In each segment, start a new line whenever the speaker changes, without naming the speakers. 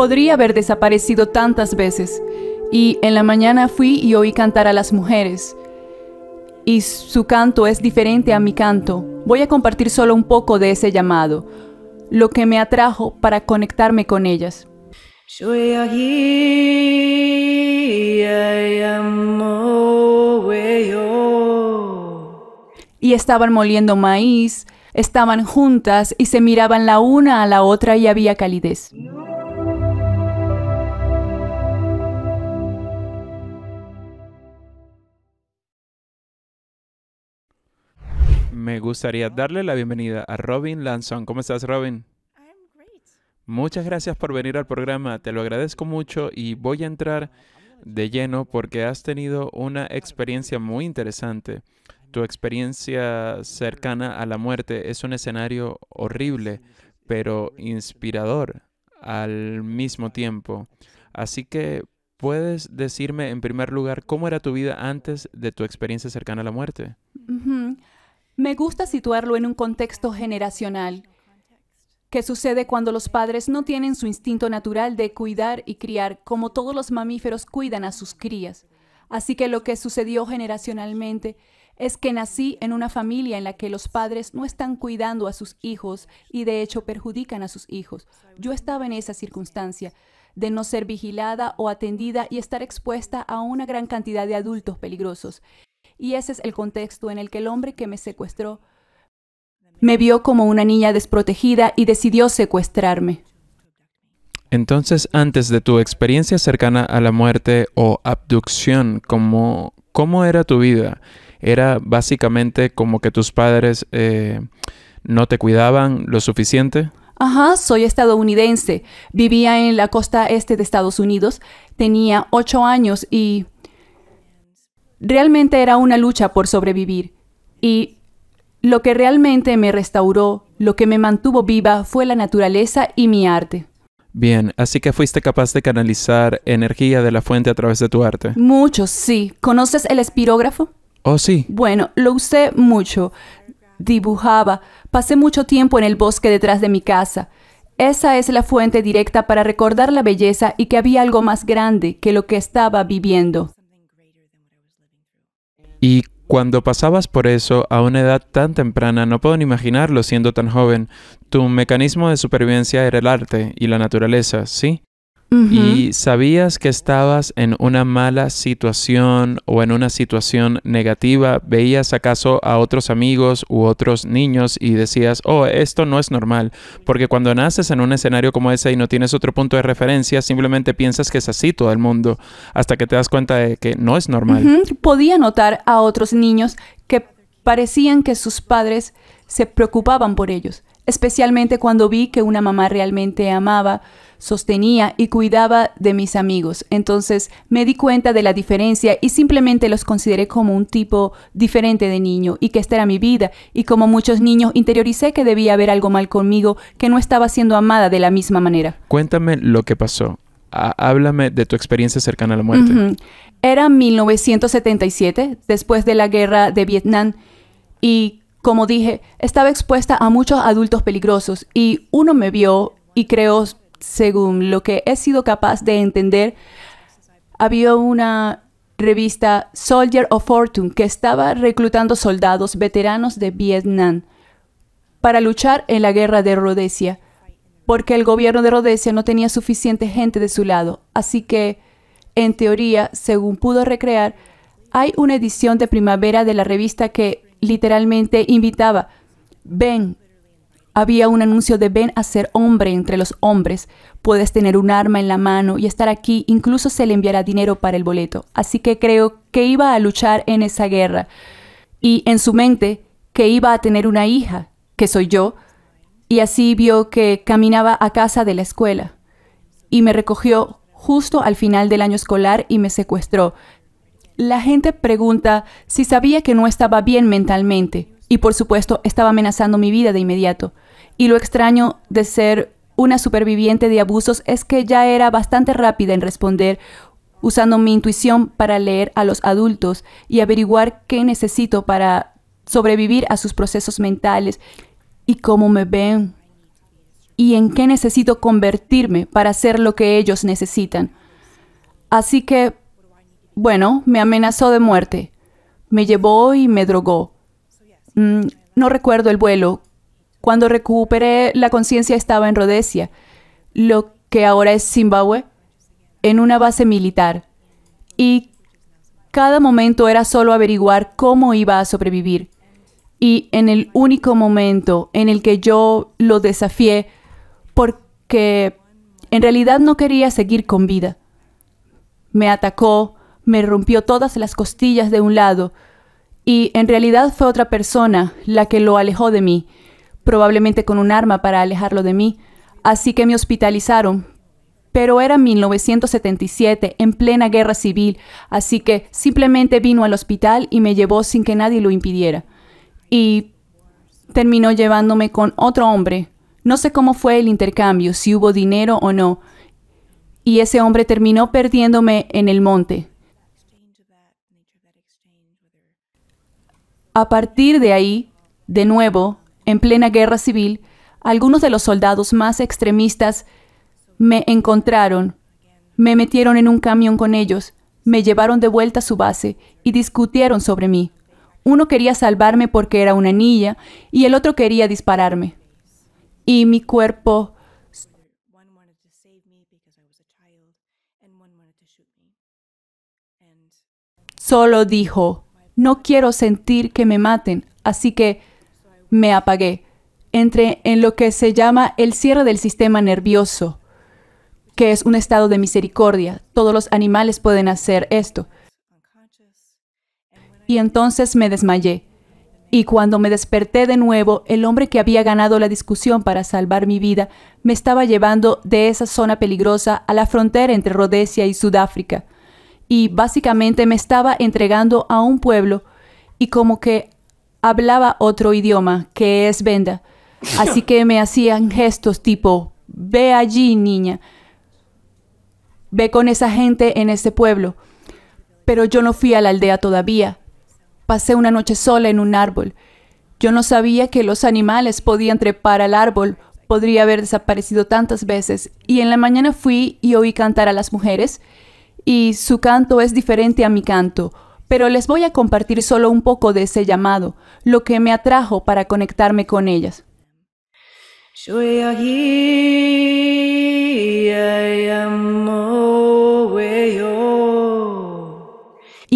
podría haber desaparecido tantas veces. Y en la mañana fui y oí cantar a las mujeres. Y su canto es diferente a mi canto. Voy a compartir solo un poco de ese llamado, lo que me atrajo para conectarme con ellas. Y estaban moliendo maíz, estaban juntas y se miraban la una a la otra y había calidez.
me gustaría darle la bienvenida a Robin Lanson. ¿Cómo estás, Robin? Muchas gracias por venir al programa, te lo agradezco mucho y voy a entrar de lleno porque has tenido una experiencia muy interesante. Tu experiencia cercana a la muerte es un escenario horrible, pero inspirador al mismo tiempo. Así que, ¿puedes decirme en primer lugar cómo era tu vida antes de tu experiencia cercana a la muerte?
Me gusta situarlo en un contexto generacional. que sucede cuando los padres no tienen su instinto natural de cuidar y criar como todos los mamíferos cuidan a sus crías? Así que lo que sucedió generacionalmente es que nací en una familia en la que los padres no están cuidando a sus hijos y de hecho perjudican a sus hijos. Yo estaba en esa circunstancia de no ser vigilada o atendida y estar expuesta a una gran cantidad de adultos peligrosos. Y ese es el contexto en el que el hombre que me secuestró me vio como una niña desprotegida y decidió secuestrarme.
Entonces, antes de tu experiencia cercana a la muerte o abducción, ¿cómo, cómo era tu vida? ¿Era básicamente como que tus padres eh, no te cuidaban lo suficiente?
Ajá, soy estadounidense. Vivía en la costa este de Estados Unidos. Tenía ocho años y Realmente era una lucha por sobrevivir. Y lo que realmente me restauró, lo que me mantuvo viva, fue la naturaleza y mi arte.
Bien, así que fuiste capaz de canalizar energía de la fuente a través de tu arte.
Mucho, sí. ¿Conoces el espirógrafo? Oh, sí. Bueno, lo usé mucho. Dibujaba. Pasé mucho tiempo en el bosque detrás de mi casa. Esa es la fuente directa para recordar la belleza y que había algo más grande que lo que estaba viviendo.
Y cuando pasabas por eso a una edad tan temprana, no puedo ni imaginarlo siendo tan joven, tu mecanismo de supervivencia era el arte y la naturaleza, ¿sí? y sabías que estabas en una mala situación o en una situación negativa, veías acaso a otros amigos u otros niños y decías, oh, esto no es normal, porque cuando naces en un escenario como ese y no tienes otro punto de referencia, simplemente piensas que es así todo el mundo, hasta que te das cuenta de que no es normal.
Podía notar a otros niños que parecían que sus padres se preocupaban por ellos especialmente cuando vi que una mamá realmente amaba, sostenía y cuidaba de mis amigos. Entonces me di cuenta de la diferencia y simplemente los consideré como un tipo diferente de niño y que esta era mi vida. Y como muchos niños, interioricé que debía haber algo mal conmigo, que no estaba siendo amada de la misma manera.
Cuéntame lo que pasó. Háblame de tu experiencia cercana a la muerte.
Era 1977, después de la guerra de Vietnam, y como dije, estaba expuesta a muchos adultos peligrosos y uno me vio y creo, según lo que he sido capaz de entender, había una revista Soldier of Fortune que estaba reclutando soldados veteranos de Vietnam para luchar en la guerra de Rhodesia, porque el gobierno de Rhodesia no tenía suficiente gente de su lado. Así que, en teoría, según pudo recrear, hay una edición de primavera de la revista que literalmente invitaba, ven, había un anuncio de ven a ser hombre entre los hombres, puedes tener un arma en la mano y estar aquí, incluso se le enviará dinero para el boleto. Así que creo que iba a luchar en esa guerra y en su mente que iba a tener una hija, que soy yo, y así vio que caminaba a casa de la escuela y me recogió justo al final del año escolar y me secuestró la gente pregunta si sabía que no estaba bien mentalmente y por supuesto estaba amenazando mi vida de inmediato. Y lo extraño de ser una superviviente de abusos es que ya era bastante rápida en responder usando mi intuición para leer a los adultos y averiguar qué necesito para sobrevivir a sus procesos mentales y cómo me ven y en qué necesito convertirme para hacer lo que ellos necesitan. Así que bueno, me amenazó de muerte. Me llevó y me drogó. Mm, no recuerdo el vuelo. Cuando recuperé la conciencia estaba en Rhodesia, lo que ahora es Zimbabue, en una base militar. Y cada momento era solo averiguar cómo iba a sobrevivir. Y en el único momento en el que yo lo desafié, porque en realidad no quería seguir con vida, me atacó me rompió todas las costillas de un lado, y en realidad fue otra persona la que lo alejó de mí, probablemente con un arma para alejarlo de mí, así que me hospitalizaron. Pero era 1977, en plena guerra civil, así que simplemente vino al hospital y me llevó sin que nadie lo impidiera. Y terminó llevándome con otro hombre. No sé cómo fue el intercambio, si hubo dinero o no. Y ese hombre terminó perdiéndome en el monte. A partir de ahí, de nuevo, en plena guerra civil, algunos de los soldados más extremistas me encontraron, me metieron en un camión con ellos, me llevaron de vuelta a su base y discutieron sobre mí. Uno quería salvarme porque era una niña y el otro quería dispararme. Y mi cuerpo... Solo dijo, no quiero sentir que me maten, así que me apagué. Entré en lo que se llama el cierre del sistema nervioso, que es un estado de misericordia. Todos los animales pueden hacer esto. Y entonces me desmayé. Y cuando me desperté de nuevo, el hombre que había ganado la discusión para salvar mi vida me estaba llevando de esa zona peligrosa a la frontera entre Rhodesia y Sudáfrica y básicamente me estaba entregando a un pueblo y como que hablaba otro idioma, que es venda. Así que me hacían gestos tipo, ve allí niña, ve con esa gente en ese pueblo. Pero yo no fui a la aldea todavía. Pasé una noche sola en un árbol. Yo no sabía que los animales podían trepar al árbol, podría haber desaparecido tantas veces. Y en la mañana fui y oí cantar a las mujeres y su canto es diferente a mi canto, pero les voy a compartir solo un poco de ese llamado, lo que me atrajo para conectarme con ellas. Y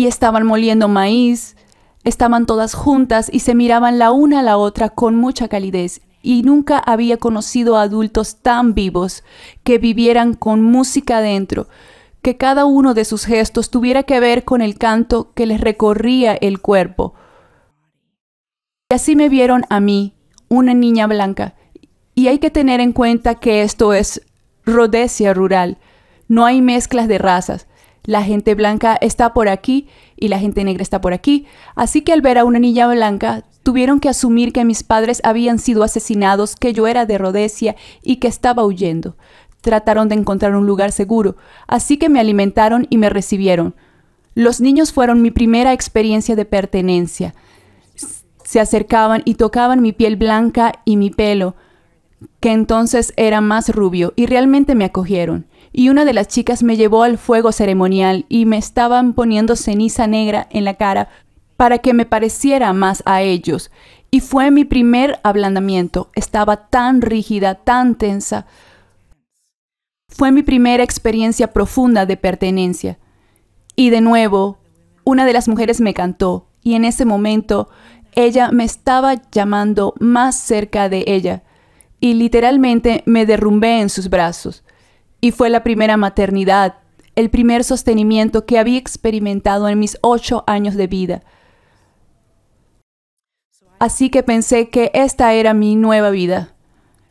estaban moliendo maíz, estaban todas juntas y se miraban la una a la otra con mucha calidez y nunca había conocido adultos tan vivos que vivieran con música adentro que cada uno de sus gestos tuviera que ver con el canto que les recorría el cuerpo. Y así me vieron a mí, una niña blanca. Y hay que tener en cuenta que esto es Rodesia rural. No hay mezclas de razas. La gente blanca está por aquí y la gente negra está por aquí. Así que al ver a una niña blanca, tuvieron que asumir que mis padres habían sido asesinados, que yo era de Rhodesia y que estaba huyendo trataron de encontrar un lugar seguro, así que me alimentaron y me recibieron. Los niños fueron mi primera experiencia de pertenencia. Se acercaban y tocaban mi piel blanca y mi pelo, que entonces era más rubio, y realmente me acogieron. Y una de las chicas me llevó al fuego ceremonial y me estaban poniendo ceniza negra en la cara para que me pareciera más a ellos. Y fue mi primer ablandamiento. Estaba tan rígida, tan tensa. Fue mi primera experiencia profunda de pertenencia. Y de nuevo, una de las mujeres me cantó y en ese momento ella me estaba llamando más cerca de ella y literalmente me derrumbé en sus brazos. Y fue la primera maternidad, el primer sostenimiento que había experimentado en mis ocho años de vida. Así que pensé que esta era mi nueva vida.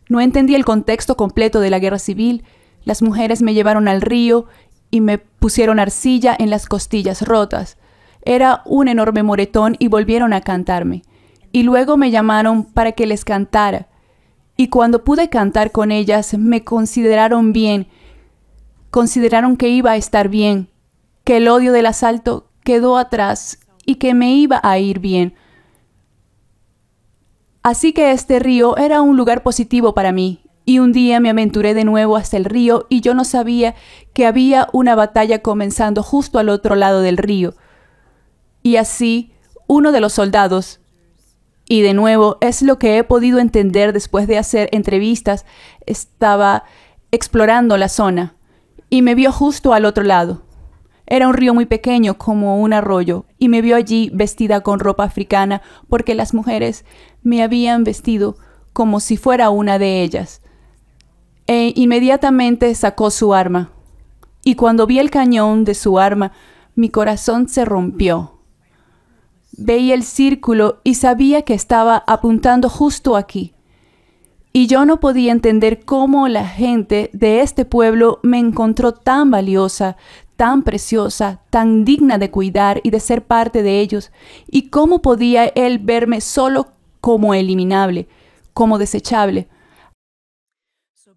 No entendí el contexto completo de la guerra civil las mujeres me llevaron al río y me pusieron arcilla en las costillas rotas. Era un enorme moretón y volvieron a cantarme. Y luego me llamaron para que les cantara. Y cuando pude cantar con ellas, me consideraron bien. Consideraron que iba a estar bien, que el odio del asalto quedó atrás y que me iba a ir bien. Así que este río era un lugar positivo para mí, y un día me aventuré de nuevo hasta el río y yo no sabía que había una batalla comenzando justo al otro lado del río. Y así, uno de los soldados, y de nuevo es lo que he podido entender después de hacer entrevistas, estaba explorando la zona y me vio justo al otro lado. Era un río muy pequeño como un arroyo y me vio allí vestida con ropa africana porque las mujeres me habían vestido como si fuera una de ellas e inmediatamente sacó su arma. Y cuando vi el cañón de su arma, mi corazón se rompió. Veía el círculo y sabía que estaba apuntando justo aquí. Y yo no podía entender cómo la gente de este pueblo me encontró tan valiosa, tan preciosa, tan digna de cuidar y de ser parte de ellos, y cómo podía él verme solo como eliminable, como desechable,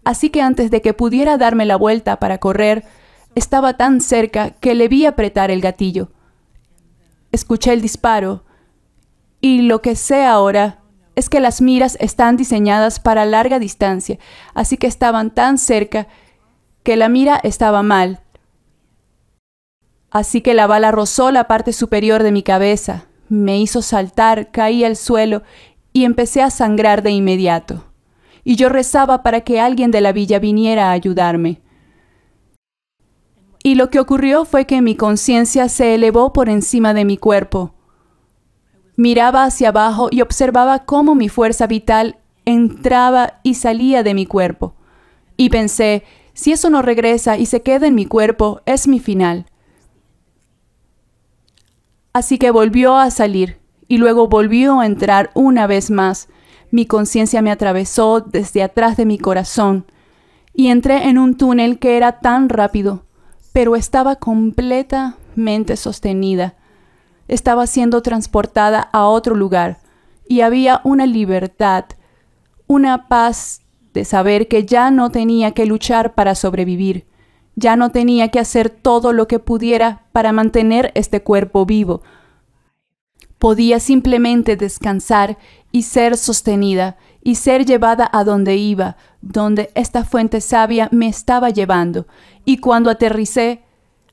así que antes de que pudiera darme la vuelta para correr, estaba tan cerca que le vi apretar el gatillo. Escuché el disparo, y lo que sé ahora es que las miras están diseñadas para larga distancia, así que estaban tan cerca que la mira estaba mal. Así que la bala rozó la parte superior de mi cabeza, me hizo saltar, caí al suelo y empecé a sangrar de inmediato y yo rezaba para que alguien de la villa viniera a ayudarme. Y lo que ocurrió fue que mi conciencia se elevó por encima de mi cuerpo. Miraba hacia abajo y observaba cómo mi fuerza vital entraba y salía de mi cuerpo. Y pensé, si eso no regresa y se queda en mi cuerpo, es mi final. Así que volvió a salir y luego volvió a entrar una vez más mi conciencia me atravesó desde atrás de mi corazón y entré en un túnel que era tan rápido, pero estaba completamente sostenida. Estaba siendo transportada a otro lugar y había una libertad, una paz de saber que ya no tenía que luchar para sobrevivir, ya no tenía que hacer todo lo que pudiera para mantener este cuerpo vivo. Podía simplemente descansar y ser sostenida y ser llevada a donde iba, donde esta fuente sabia me estaba llevando. Y cuando aterricé,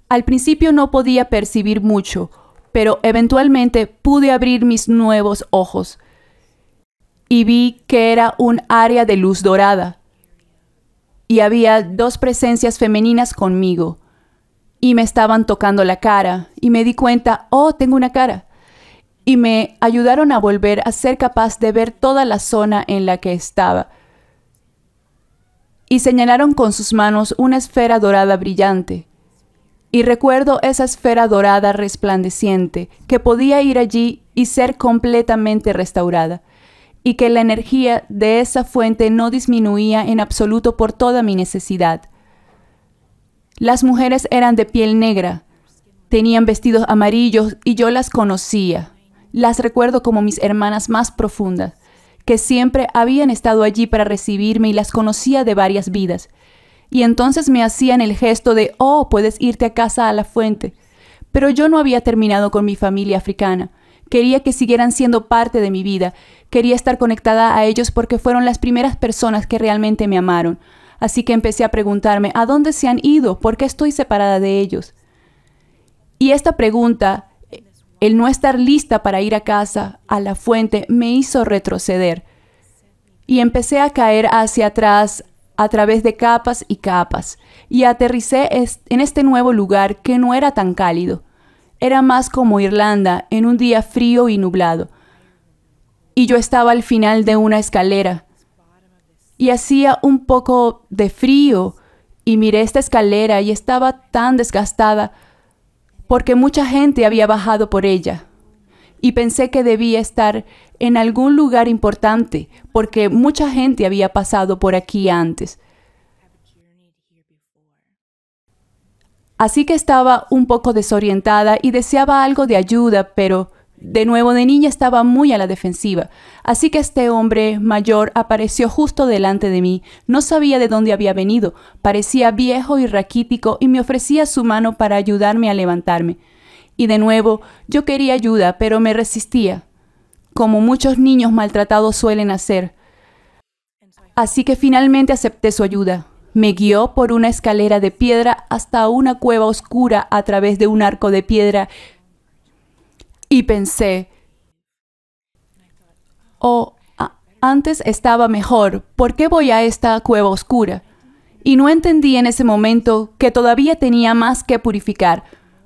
al principio no podía percibir mucho, pero eventualmente pude abrir mis nuevos ojos y vi que era un área de luz dorada. Y había dos presencias femeninas conmigo. Y me estaban tocando la cara. Y me di cuenta, oh, tengo una cara y me ayudaron a volver a ser capaz de ver toda la zona en la que estaba. Y señalaron con sus manos una esfera dorada brillante. Y recuerdo esa esfera dorada resplandeciente que podía ir allí y ser completamente restaurada, y que la energía de esa fuente no disminuía en absoluto por toda mi necesidad. Las mujeres eran de piel negra, tenían vestidos amarillos y yo las conocía. Las recuerdo como mis hermanas más profundas, que siempre habían estado allí para recibirme y las conocía de varias vidas. Y entonces me hacían el gesto de, oh, puedes irte a casa a la fuente. Pero yo no había terminado con mi familia africana. Quería que siguieran siendo parte de mi vida. Quería estar conectada a ellos porque fueron las primeras personas que realmente me amaron. Así que empecé a preguntarme, ¿a dónde se han ido? ¿Por qué estoy separada de ellos? Y esta pregunta el no estar lista para ir a casa, a la fuente, me hizo retroceder. Y empecé a caer hacia atrás a través de capas y capas. Y aterricé en este nuevo lugar que no era tan cálido. Era más como Irlanda, en un día frío y nublado. Y yo estaba al final de una escalera. Y hacía un poco de frío. Y miré esta escalera y estaba tan desgastada porque mucha gente había bajado por ella. Y pensé que debía estar en algún lugar importante, porque mucha gente había pasado por aquí antes. Así que estaba un poco desorientada y deseaba algo de ayuda, pero de nuevo de niña estaba muy a la defensiva, así que este hombre mayor apareció justo delante de mí. No sabía de dónde había venido, parecía viejo y raquítico y me ofrecía su mano para ayudarme a levantarme. Y de nuevo yo quería ayuda, pero me resistía, como muchos niños maltratados suelen hacer. Así que finalmente acepté su ayuda. Me guió por una escalera de piedra hasta una cueva oscura a través de un arco de piedra y pensé, oh, antes estaba mejor, ¿por qué voy a esta cueva oscura? Y no entendí en ese momento que todavía tenía más que purificar,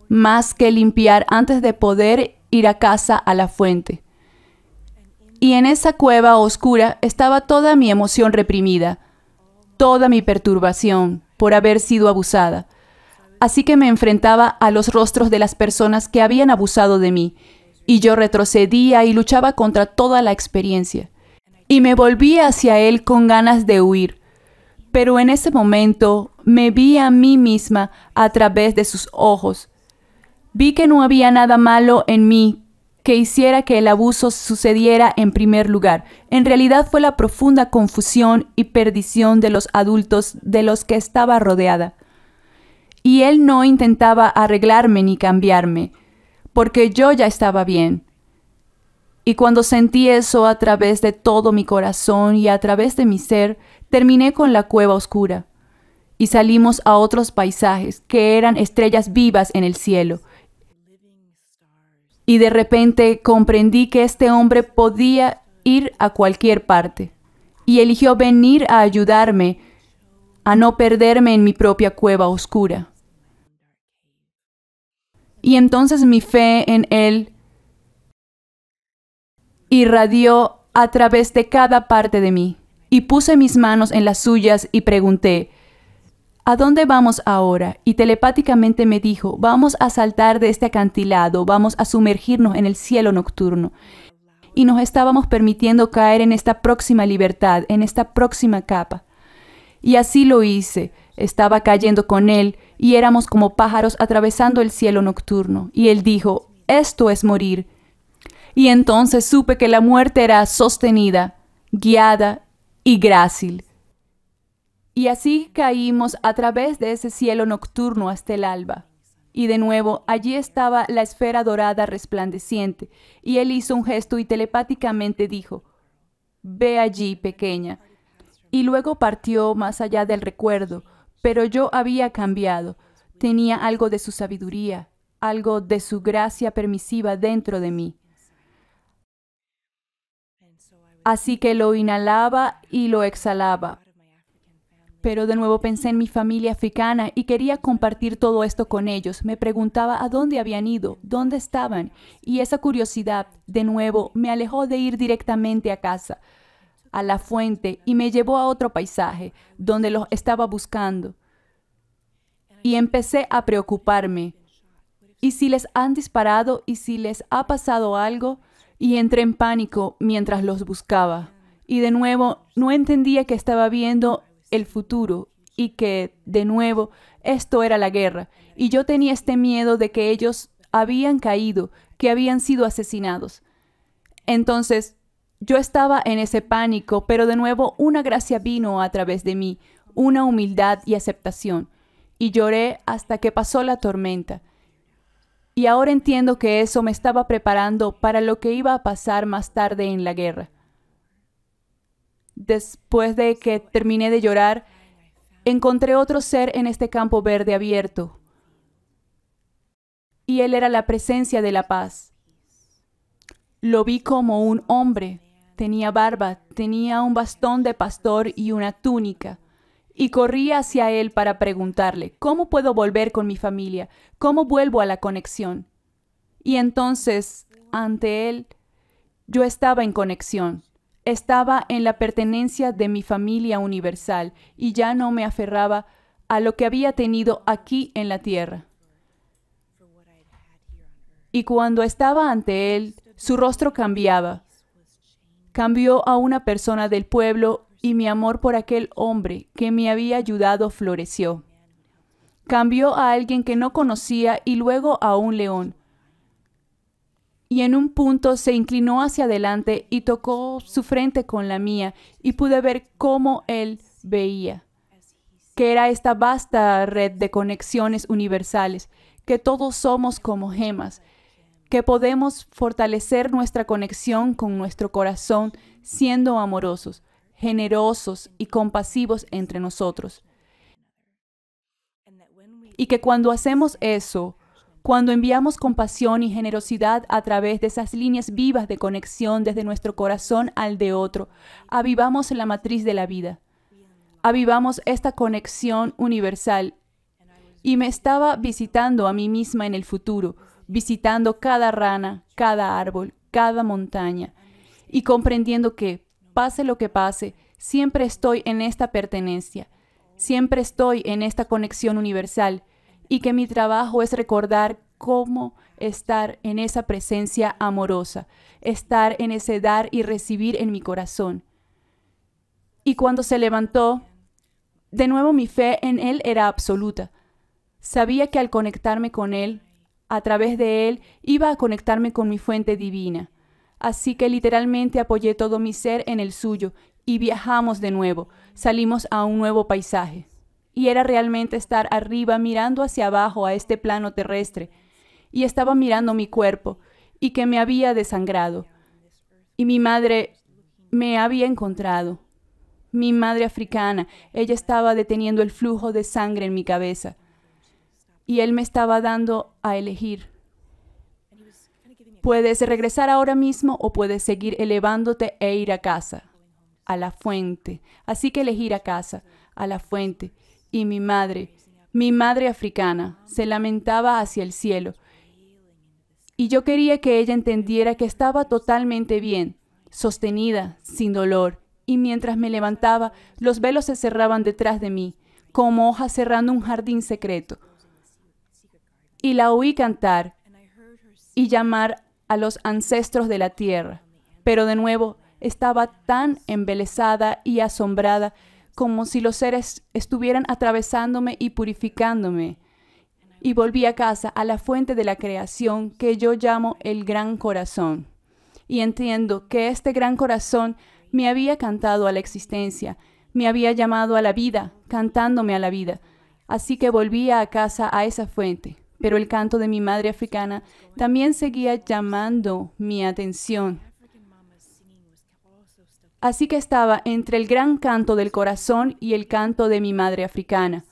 más que limpiar antes de poder ir a casa a la fuente. Y en esa cueva oscura estaba toda mi emoción reprimida, toda mi perturbación por haber sido abusada. Así que me enfrentaba a los rostros de las personas que habían abusado de mí y yo retrocedía y luchaba contra toda la experiencia. Y me volví hacia él con ganas de huir. Pero en ese momento me vi a mí misma a través de sus ojos. Vi que no había nada malo en mí que hiciera que el abuso sucediera en primer lugar. En realidad fue la profunda confusión y perdición de los adultos de los que estaba rodeada. Y él no intentaba arreglarme ni cambiarme porque yo ya estaba bien. Y cuando sentí eso a través de todo mi corazón y a través de mi ser, terminé con la cueva oscura. Y salimos a otros paisajes que eran estrellas vivas en el cielo. Y de repente comprendí que este hombre podía ir a cualquier parte. Y eligió venir a ayudarme a no perderme en mi propia cueva oscura. Y entonces mi fe en Él irradió a través de cada parte de mí. Y puse mis manos en las suyas y pregunté, ¿A dónde vamos ahora? Y telepáticamente me dijo, vamos a saltar de este acantilado, vamos a sumergirnos en el cielo nocturno. Y nos estábamos permitiendo caer en esta próxima libertad, en esta próxima capa. Y así lo hice, estaba cayendo con él, y éramos como pájaros atravesando el cielo nocturno. Y él dijo, esto es morir. Y entonces supe que la muerte era sostenida, guiada y grácil. Y así caímos a través de ese cielo nocturno hasta el alba. Y de nuevo allí estaba la esfera dorada resplandeciente, y él hizo un gesto y telepáticamente dijo, Ve allí, pequeña. Y luego partió más allá del recuerdo, pero yo había cambiado. Tenía algo de su sabiduría, algo de su gracia permisiva dentro de mí. Así que lo inhalaba y lo exhalaba. Pero de nuevo pensé en mi familia africana y quería compartir todo esto con ellos. Me preguntaba a dónde habían ido, dónde estaban. Y esa curiosidad, de nuevo, me alejó de ir directamente a casa a la fuente y me llevó a otro paisaje donde los estaba buscando. Y empecé a preocuparme. ¿Y si les han disparado y si les ha pasado algo? Y entré en pánico mientras los buscaba. Y de nuevo, no entendía que estaba viendo el futuro y que, de nuevo, esto era la guerra. Y yo tenía este miedo de que ellos habían caído, que habían sido asesinados. Entonces, yo estaba en ese pánico, pero de nuevo una gracia vino a través de mí, una humildad y aceptación, y lloré hasta que pasó la tormenta. Y ahora entiendo que eso me estaba preparando para lo que iba a pasar más tarde en la guerra. Después de que terminé de llorar, encontré otro ser en este campo verde abierto. Y él era la presencia de la paz. Lo vi como un hombre, tenía barba, tenía un bastón de pastor y una túnica. Y corría hacia él para preguntarle, ¿cómo puedo volver con mi familia? ¿Cómo vuelvo a la conexión? Y entonces, ante él, yo estaba en conexión, estaba en la pertenencia de mi familia universal y ya no me aferraba a lo que había tenido aquí en la tierra. Y cuando estaba ante él, su rostro cambiaba cambió a una persona del pueblo y mi amor por aquel hombre que me había ayudado floreció. Cambió a alguien que no conocía y luego a un león. Y en un punto se inclinó hacia adelante y tocó su frente con la mía y pude ver cómo él veía, que era esta vasta red de conexiones universales, que todos somos como gemas, que podemos fortalecer nuestra conexión con nuestro corazón siendo amorosos, generosos y compasivos entre nosotros. Y que cuando hacemos eso, cuando enviamos compasión y generosidad a través de esas líneas vivas de conexión desde nuestro corazón al de otro, avivamos la matriz de la vida. Avivamos esta conexión universal. Y me estaba visitando a mí misma en el futuro visitando cada rana, cada árbol, cada montaña, y comprendiendo que, pase lo que pase, siempre estoy en esta pertenencia, siempre estoy en esta conexión universal, y que mi trabajo es recordar cómo estar en esa presencia amorosa, estar en ese dar y recibir en mi corazón. Y cuando se levantó, de nuevo mi fe en Él era absoluta. Sabía que al conectarme con Él, a través de él iba a conectarme con mi fuente divina. Así que literalmente apoyé todo mi ser en el suyo y viajamos de nuevo, salimos a un nuevo paisaje. Y era realmente estar arriba mirando hacia abajo a este plano terrestre. Y estaba mirando mi cuerpo y que me había desangrado. Y mi madre me había encontrado. Mi madre africana, ella estaba deteniendo el flujo de sangre en mi cabeza y Él me estaba dando a elegir. Puedes regresar ahora mismo o puedes seguir elevándote e ir a casa, a la fuente. Así que elegir a casa, a la fuente. Y mi madre, mi madre africana, se lamentaba hacia el cielo. Y yo quería que ella entendiera que estaba totalmente bien, sostenida, sin dolor. Y mientras me levantaba, los velos se cerraban detrás de mí, como hojas cerrando un jardín secreto y la oí cantar y llamar a los ancestros de la tierra. Pero de nuevo estaba tan embelesada y asombrada como si los seres estuvieran atravesándome y purificándome. Y volví a casa, a la fuente de la creación que yo llamo el gran corazón. Y entiendo que este gran corazón me había cantado a la existencia, me había llamado a la vida, cantándome a la vida. Así que volví a casa a esa fuente. Pero el canto de mi madre africana también seguía llamando mi atención. Así que estaba entre el gran canto del corazón y el canto de mi madre africana.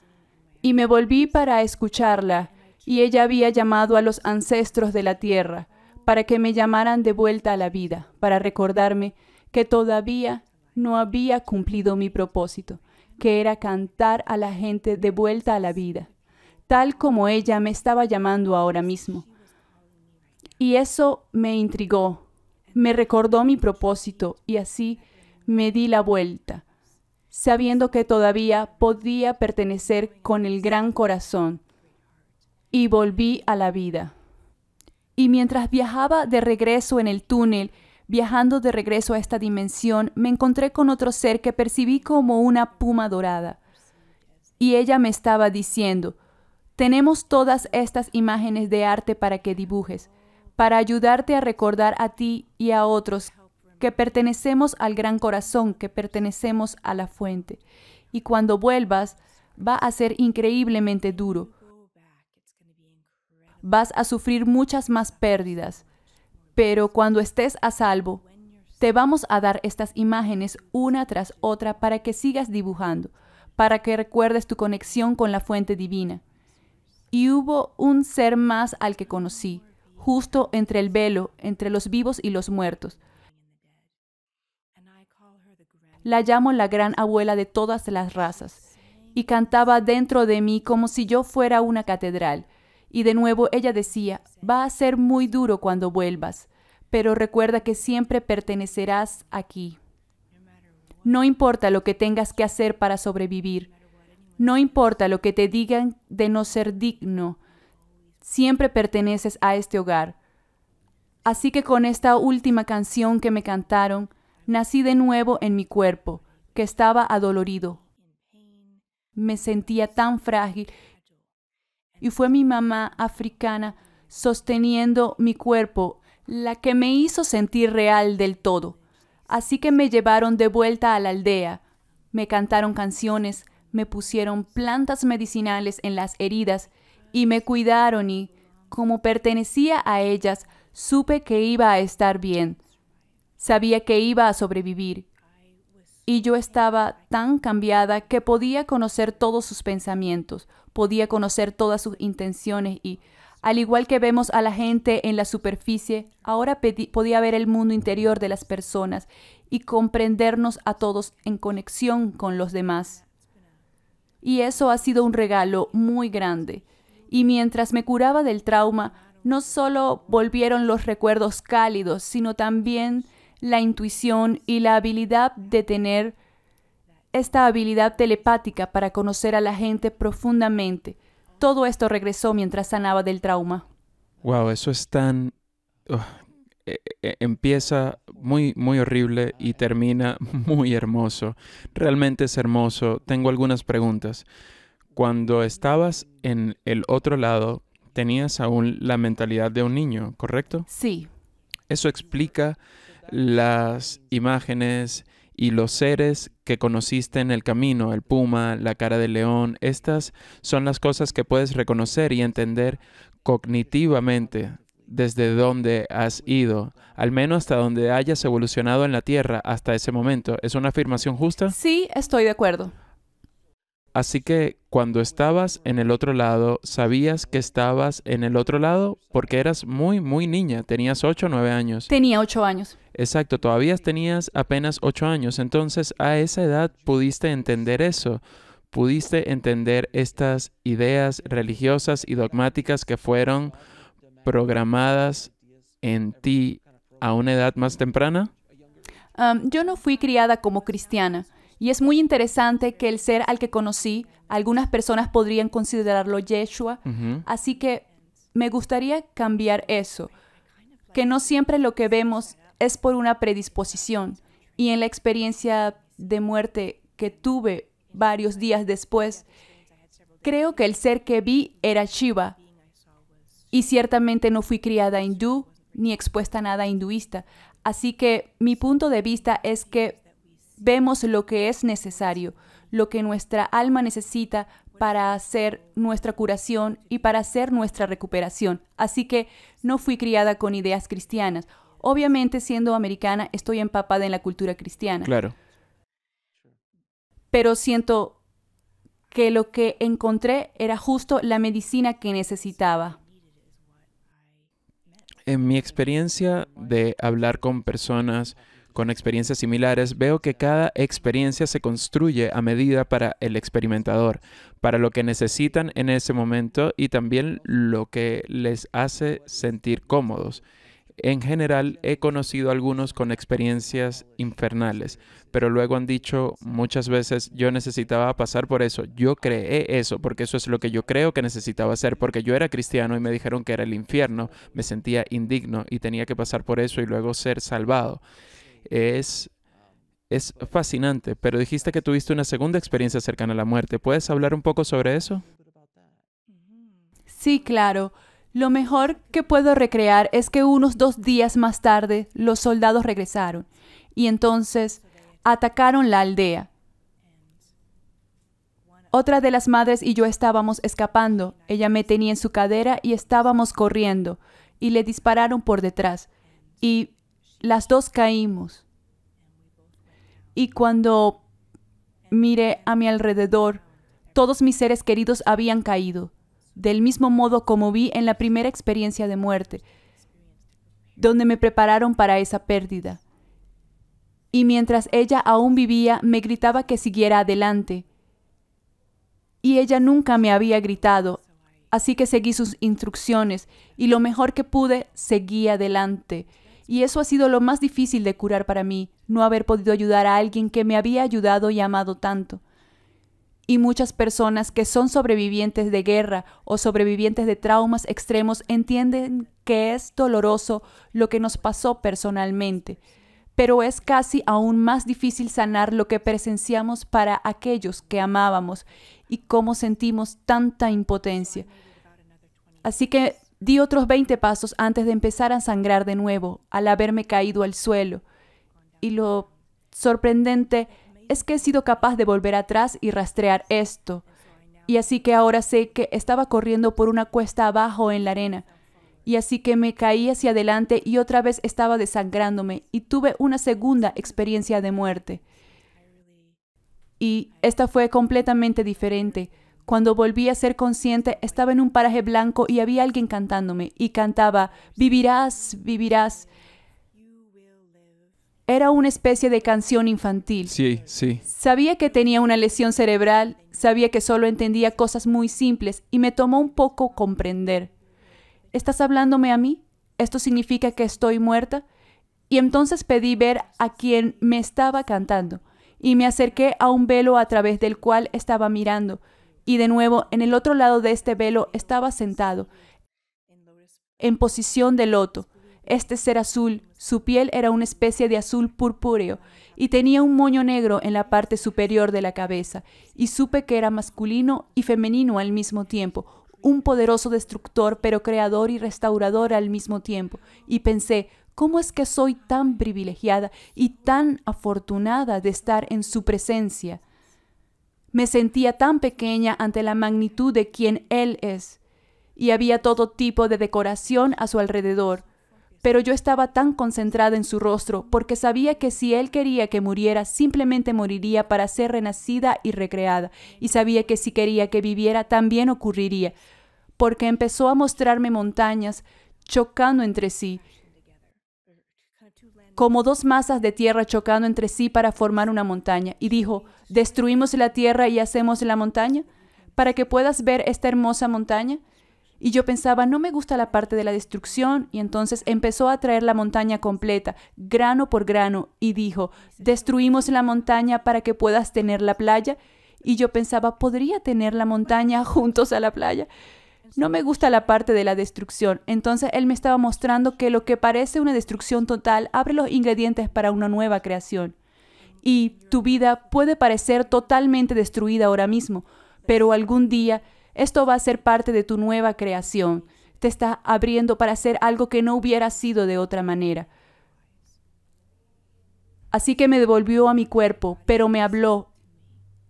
Y me volví para escucharla, y ella había llamado a los ancestros de la tierra para que me llamaran de vuelta a la vida, para recordarme que todavía no había cumplido mi propósito, que era cantar a la gente de vuelta a la vida tal como ella me estaba llamando ahora mismo. Y eso me intrigó, me recordó mi propósito y así me di la vuelta, sabiendo que todavía podía pertenecer con el gran corazón. Y volví a la vida. Y mientras viajaba de regreso en el túnel, viajando de regreso a esta dimensión, me encontré con otro ser que percibí como una puma dorada. Y ella me estaba diciendo, tenemos todas estas imágenes de arte para que dibujes, para ayudarte a recordar a ti y a otros que pertenecemos al gran corazón, que pertenecemos a la fuente. Y cuando vuelvas, va a ser increíblemente duro. Vas a sufrir muchas más pérdidas, pero cuando estés a salvo, te vamos a dar estas imágenes una tras otra para que sigas dibujando, para que recuerdes tu conexión con la fuente divina. Y hubo un ser más al que conocí, justo entre el velo, entre los vivos y los muertos. La llamo la gran abuela de todas las razas, y cantaba dentro de mí como si yo fuera una catedral. Y de nuevo ella decía, va a ser muy duro cuando vuelvas, pero recuerda que siempre pertenecerás aquí. No importa lo que tengas que hacer para sobrevivir, no importa lo que te digan de no ser digno, siempre perteneces a este hogar. Así que con esta última canción que me cantaron, nací de nuevo en mi cuerpo, que estaba adolorido. Me sentía tan frágil y fue mi mamá africana sosteniendo mi cuerpo la que me hizo sentir real del todo. Así que me llevaron de vuelta a la aldea, me cantaron canciones, me pusieron plantas medicinales en las heridas y me cuidaron y, como pertenecía a ellas, supe que iba a estar bien. Sabía que iba a sobrevivir. Y yo estaba tan cambiada que podía conocer todos sus pensamientos, podía conocer todas sus intenciones y, al igual que vemos a la gente en la superficie, ahora podía ver el mundo interior de las personas y comprendernos a todos en conexión con los demás y eso ha sido un regalo muy grande. Y mientras me curaba del trauma, no solo volvieron los recuerdos cálidos, sino también la intuición y la habilidad de tener esta habilidad telepática para conocer a la gente profundamente. Todo esto regresó mientras sanaba del trauma.
Wow, eso es tan... Eh, eh, empieza muy, muy horrible y termina muy hermoso. Realmente es hermoso. Tengo algunas preguntas. Cuando estabas en el otro lado, tenías aún la mentalidad de un niño, ¿correcto? Sí. Eso explica las imágenes y los seres que conociste en el camino, el puma, la cara de león, estas son las cosas que puedes reconocer y entender cognitivamente desde donde has ido, al menos hasta donde hayas evolucionado en la Tierra hasta ese momento. ¿Es una afirmación justa?
Sí, estoy de acuerdo.
Así que cuando estabas en el otro lado, ¿sabías que estabas en el otro lado? Porque eras muy, muy niña. Tenías ocho o 9 años.
Tenía ocho años.
Exacto, todavía tenías apenas ocho años. Entonces, a esa edad pudiste entender eso. Pudiste entender estas ideas religiosas y dogmáticas que fueron programadas en ti a una edad más temprana?
yo no fui criada como cristiana y es muy interesante que el ser al que conocí, algunas personas podrían considerarlo Yeshua, así que me gustaría cambiar eso, que no siempre lo que vemos es por una predisposición y en la experiencia de muerte que tuve varios días después, creo que el ser que vi era Shiva, y ciertamente no fui criada hindú ni expuesta a nada hinduista. Así que mi punto de vista es que vemos lo que es necesario, lo que nuestra alma necesita para hacer nuestra curación y para hacer nuestra recuperación. Así que no fui criada con ideas cristianas. Obviamente, siendo americana, estoy empapada en la cultura cristiana. Claro. Pero siento que lo que encontré era justo la medicina que necesitaba.
En mi experiencia de hablar con personas con experiencias similares, veo que cada experiencia se construye a medida para el experimentador, para lo que necesitan en ese momento y también lo que les hace sentir cómodos. En general, he conocido a algunos con experiencias infernales, pero luego han dicho muchas veces, yo necesitaba pasar por eso, yo creé eso, porque eso es lo que yo creo que necesitaba hacer, porque yo era cristiano y me dijeron que era el infierno, me sentía indigno y tenía que pasar por eso y luego ser salvado. Es es fascinante, pero dijiste que tuviste una segunda experiencia cercana a la muerte. ¿Puedes hablar un poco sobre eso?
Sí, claro. Lo mejor que puedo recrear es que unos dos días más tarde los soldados regresaron y entonces atacaron la aldea. Otra de las madres y yo estábamos escapando. Ella me tenía en su cadera y estábamos corriendo y le dispararon por detrás y las dos caímos. Y cuando miré a mi alrededor, todos mis seres queridos habían caído del mismo modo como vi en la primera experiencia de muerte, donde me prepararon para esa pérdida. Y mientras ella aún vivía, me gritaba que siguiera adelante. Y ella nunca me había gritado, así que seguí sus instrucciones y lo mejor que pude, seguí adelante. Y eso ha sido lo más difícil de curar para mí, no haber podido ayudar a alguien que me había ayudado y amado tanto y muchas personas que son sobrevivientes de guerra o sobrevivientes de traumas extremos entienden que es doloroso lo que nos pasó personalmente, pero es casi aún más difícil sanar lo que presenciamos para aquellos que amábamos y cómo sentimos tanta impotencia. Así que di otros 20 pasos antes de empezar a sangrar de nuevo al haberme caído al suelo. Y lo sorprendente es que he sido capaz de volver atrás y rastrear esto. Y así que ahora sé que estaba corriendo por una cuesta abajo en la arena. Y así que me caí hacia adelante y otra vez estaba desangrándome y tuve una segunda experiencia de muerte. Y esta fue completamente diferente. Cuando volví a ser consciente, estaba en un paraje blanco y había alguien cantándome y cantaba, vivirás, vivirás. Era una especie de canción infantil.
Sí, sí.
Sabía que tenía una lesión cerebral, sabía que solo entendía cosas muy simples y me tomó un poco comprender. ¿Estás hablándome a mí? ¿Esto significa que estoy muerta? Y entonces pedí ver a quien me estaba cantando y me acerqué a un velo a través del cual estaba mirando y de nuevo en el otro lado de este velo estaba sentado en posición de loto este ser azul, su piel era una especie de azul purpúreo y tenía un moño negro en la parte superior de la cabeza, y supe que era masculino y femenino al mismo tiempo, un poderoso destructor pero creador y restaurador al mismo tiempo, y pensé, ¿cómo es que soy tan privilegiada y tan afortunada de estar en su presencia? Me sentía tan pequeña ante la magnitud de quien Él es, y había todo tipo de decoración a su alrededor, pero yo estaba tan concentrada en su rostro porque sabía que si él quería que muriera, simplemente moriría para ser renacida y recreada, y sabía que si quería que viviera, también ocurriría, porque empezó a mostrarme montañas chocando entre sí, como dos masas de tierra chocando entre sí para formar una montaña, y dijo, ¿destruimos la tierra y hacemos la montaña? Para que puedas ver esta hermosa montaña, y yo pensaba, no me gusta la parte de la destrucción, y entonces empezó a traer la montaña completa, grano por grano, y dijo, destruimos la montaña para que puedas tener la playa, y yo pensaba, podría tener la montaña juntos a la playa. No me gusta la parte de la destrucción, entonces él me estaba mostrando que lo que parece una destrucción total abre los ingredientes para una nueva creación. Y tu vida puede parecer totalmente destruida ahora mismo, pero algún día esto va a ser parte de tu nueva creación. Te está abriendo para hacer algo que no hubiera sido de otra manera. Así que me devolvió a mi cuerpo, pero me habló.